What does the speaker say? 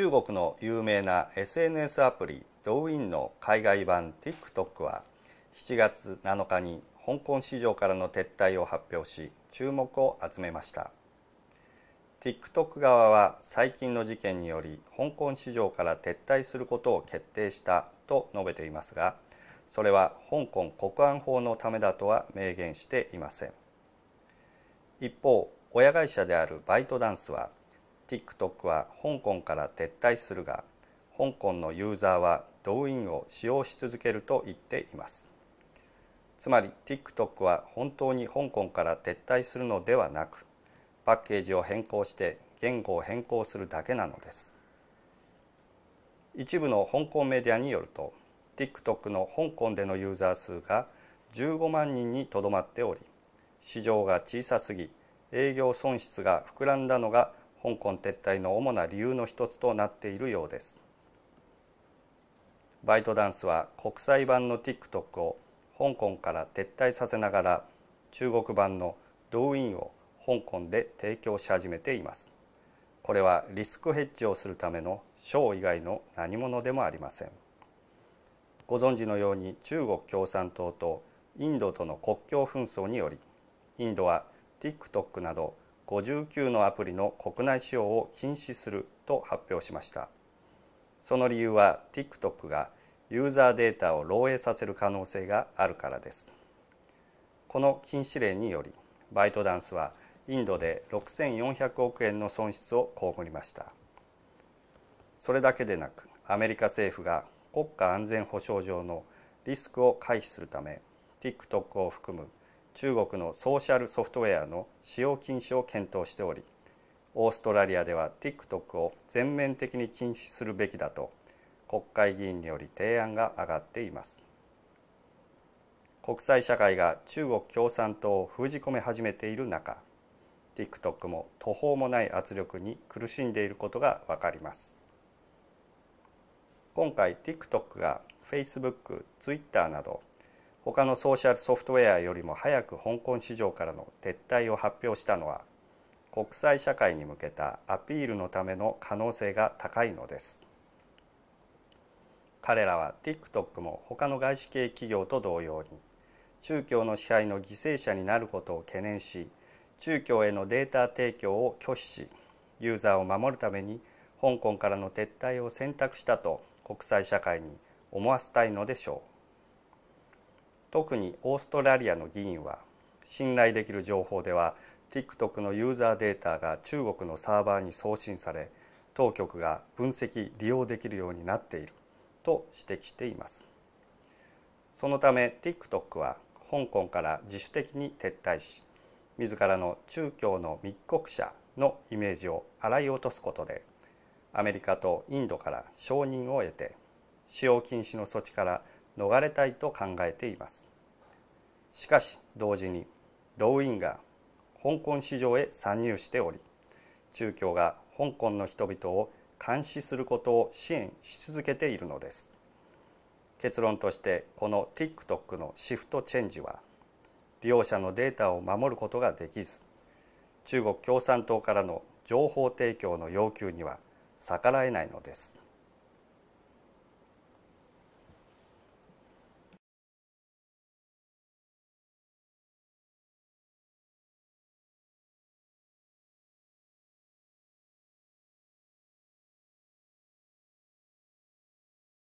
中国の有名な SNS アプリドウィンの海外版 TikTok は7月7日に香港市場からの撤退を発表し注目を集めました TikTok 側は最近の事件により香港市場から撤退することを決定したと述べていますがそれは香港国安法のためだとは明言していません一方親会社であるバイトダンスは TikTok は香港から撤退するが香港のユーザーは動員を使用し続けると言っていますつまり TikTok は本当に香港から撤退するのではなくパッケージを変更して言語を変更するだけなのです一部の香港メディアによると TikTok の香港でのユーザー数が15万人にとどまっており市場が小さすぎ営業損失が膨らんだのが香港撤退の主な理由の一つとなっているようですバイトダンスは国際版の TikTok を香港から撤退させながら中国版のドウインを香港で提供し始めていますこれはリスクヘッジをするための賞以外の何者でもありませんご存知のように中国共産党とインドとの国境紛争によりインドは TikTok など59のアプリの国内使用を禁止すると発表しましたその理由は TikTok がユーザーデータを漏洩させる可能性があるからですこの禁止令によりバイトダンスはインドで6400億円の損失を被りましたそれだけでなくアメリカ政府が国家安全保障上のリスクを回避するため TikTok を含む中国のソーシャルソフトウェアの使用禁止を検討しておりオーストラリアでは TikTok を全面的に禁止するべきだと国会議員により提案が上がっています国際社会が中国共産党を封じ込め始めている中 TikTok も途方もない圧力に苦しんでいることがわかります今回 TikTok が Facebook、Twitter など他のソーシャルソフトウェアよりも早く香港市場からの撤退を発表したのは国際社会に向けたアピールのための可能性が高いのです彼らは TikTok も他の外資系企業と同様に中共の支配の犠牲者になることを懸念し中共へのデータ提供を拒否しユーザーを守るために香港からの撤退を選択したと国際社会に思わせたいのでしょう。特にオーストラリアの議員は信頼できる情報では TikTok のユーザーデータが中国のサーバーに送信され当局が分析利用できるようになっていると指摘していますそのため TikTok は香港から自主的に撤退し自らの中共の密告者のイメージを洗い落とすことでアメリカとインドから承認を得て使用禁止の措置から逃れたいと考えていますしかし同時にロウインが香港市場へ参入しており中共が香港の人々を監視することを支援し続けているのです結論としてこの TikTok のシフトチェンジは利用者のデータを守ることができず中国共産党からの情報提供の要求には逆らえないのです。